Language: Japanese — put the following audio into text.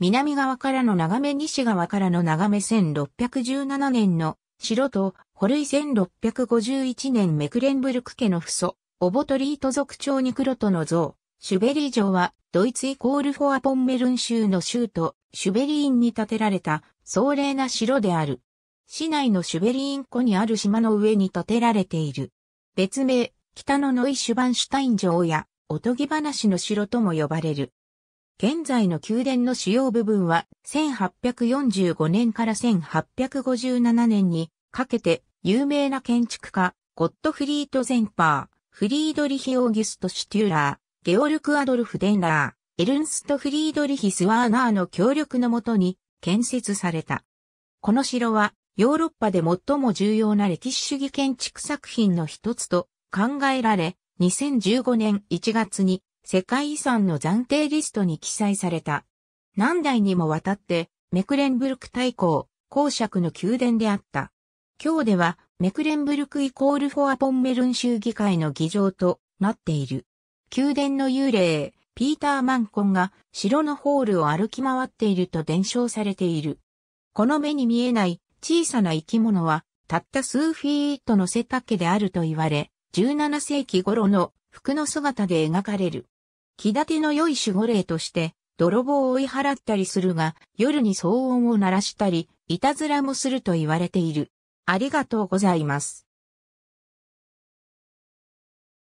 南側からの眺め西側からの眺め1617年の城と、ホル1651年メクレンブルク家の父祖、オボトリート族長に黒との像、シュベリー城は、ドイツイコールフォアポンメルン州の州都、シュベリーンに建てられた、壮麗な城である。市内のシュベリーン湖にある島の上に建てられている。別名、北のノイシュバンシュタイン城や、おとぎ話の城とも呼ばれる。現在の宮殿の主要部分は1845年から1857年にかけて有名な建築家、ゴッドフリート・ゼンパー、フリードリヒ・オーギュスト・シュテューラー、ゲオルク・アドルフ・デンラー、エルンスト・フリードリヒ・スワーナーの協力のもとに建設された。この城はヨーロッパで最も重要な歴史主義建築作品の一つと考えられ、2015年1月に世界遺産の暫定リストに記載された。何代にもわたって、メクレンブルク大公、公爵の宮殿であった。今日では、メクレンブルクイコールフォアポンメルン州議会の議場となっている。宮殿の幽霊、ピーター・マンコンが城のホールを歩き回っていると伝承されている。この目に見えない小さな生き物は、たった数フィートの背丈であると言われ、17世紀頃の服の姿で描かれる。気立ての良い守護霊として、泥棒を追い払ったりするが、夜に騒音を鳴らしたり、いたずらもすると言われている。ありがとうございます。